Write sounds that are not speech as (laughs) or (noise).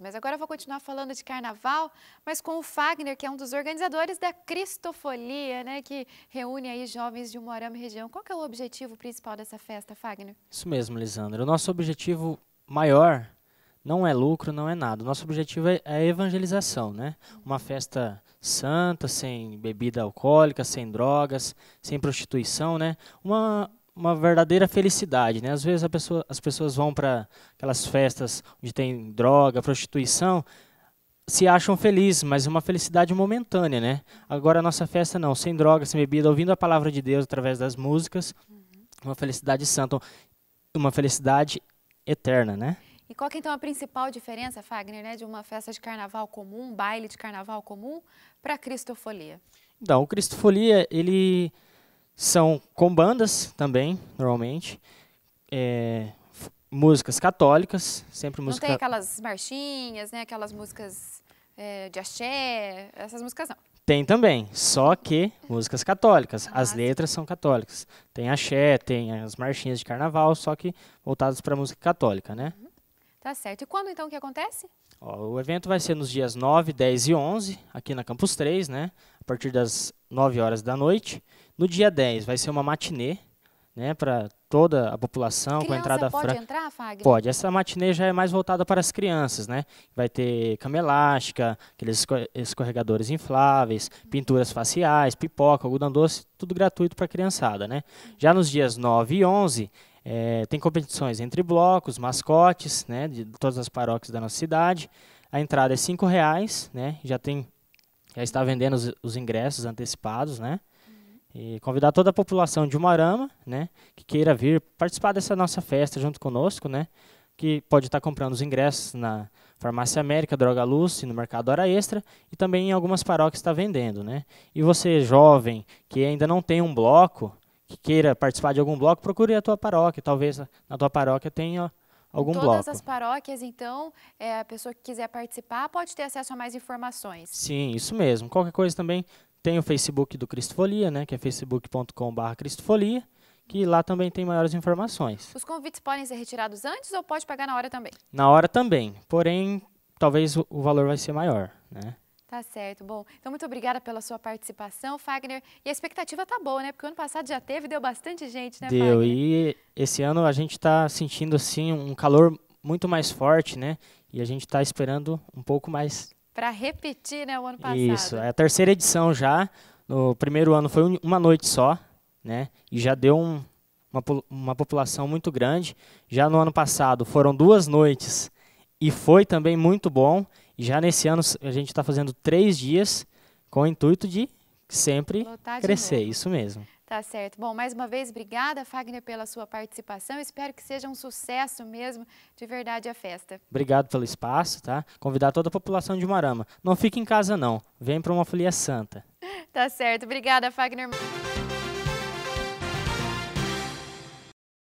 Mas agora eu vou continuar falando de carnaval, mas com o Fagner, que é um dos organizadores da Cristofolia, né, que reúne aí jovens de Moarama e região. Qual que é o objetivo principal dessa festa, Fagner? Isso mesmo, Lisandra. O nosso objetivo maior não é lucro, não é nada. O nosso objetivo é a é evangelização, né? Uma festa santa, sem bebida alcoólica, sem drogas, sem prostituição, né? Uma uma verdadeira felicidade. Né? Às vezes pessoa, as pessoas vão para aquelas festas onde tem droga, prostituição, se acham felizes, mas é uma felicidade momentânea. Né? Agora a nossa festa não, sem droga, sem bebida, ouvindo a palavra de Deus através das músicas, uhum. uma felicidade santa, uma felicidade eterna. Né? E qual é então a principal diferença, Fagner, né, de uma festa de carnaval comum, um baile de carnaval comum, para a Cristofolia? Então, o Cristofolia, ele são com bandas também, normalmente, é, músicas católicas, sempre música... Não tem aquelas marchinhas, né? Aquelas músicas é, de axé, essas músicas não. Tem também, só que músicas católicas. Ah, as letras são católicas. Tem axé, tem as marchinhas de carnaval, só que voltadas para música católica, né? Uhum. Tá certo. E quando então que acontece? Ó, o evento vai ser nos dias 9, 10 e 11, aqui na Campus 3, né? A partir das 9 horas da noite. No dia 10 vai ser uma matinée, né, para toda a população com a entrada pode entrar, Fagner? Pode. Essa matinê já é mais voltada para as crianças, né? Vai ter cama elástica, aqueles escorregadores infláveis, pinturas faciais, pipoca, algodão doce, tudo gratuito para a criançada, né? Já nos dias 9 e 11, é, eh, tem competições entre blocos, mascotes, né, de todas as paróquias da nossa cidade. A entrada é R$ reais, né? Já tem já está vendendo os, os ingressos antecipados, né? E convidar toda a população de Umarama, né, que queira vir participar dessa nossa festa junto conosco, né, que pode estar comprando os ingressos na Farmácia América, Droga Luz, no Mercado Hora Extra e também em algumas paróquias está vendendo, né. E você jovem que ainda não tem um bloco, que queira participar de algum bloco, procure a tua paróquia, talvez na tua paróquia tenha algum em todas bloco. Todas as paróquias, então, é, a pessoa que quiser participar pode ter acesso a mais informações. Sim, isso mesmo. Qualquer coisa também, tem o Facebook do Cristofolia, né, que é facebook.com.br cristofolia, que lá também tem maiores informações. Os convites podem ser retirados antes ou pode pagar na hora também? Na hora também, porém, talvez o, valor vai ser maior, né? Tá certo. Bom, então muito obrigada pela sua participação, Fagner. E a expectativa tá boa, né? Porque ano passado já teve, deu bastante gente, né, Deu, Fagner? e esse ano a gente está sentindo, assim, um calor muito mais forte, né? E a gente está esperando um pouco mais para repetir, né, o ano passado. Isso, é a terceira edição já. No primeiro ano foi uma noite só, né? E já deu um, uma, uma população muito grande. Já no ano passado foram duas noites e foi também muito bom. já nesse ano a gente está fazendo três dias com o intuito de sempre crescer, isso mesmo. Tá certo. Bom, mais uma vez, obrigada, Fagner, pela sua participação. Espero que seja um sucesso mesmo, de verdade, a festa. Obrigado pelo espaço, tá? Convidar toda a população de Marama. Não fique em casa, não. Vem para uma folia santa. (laughs) Tá certo. Obrigada, Fagner.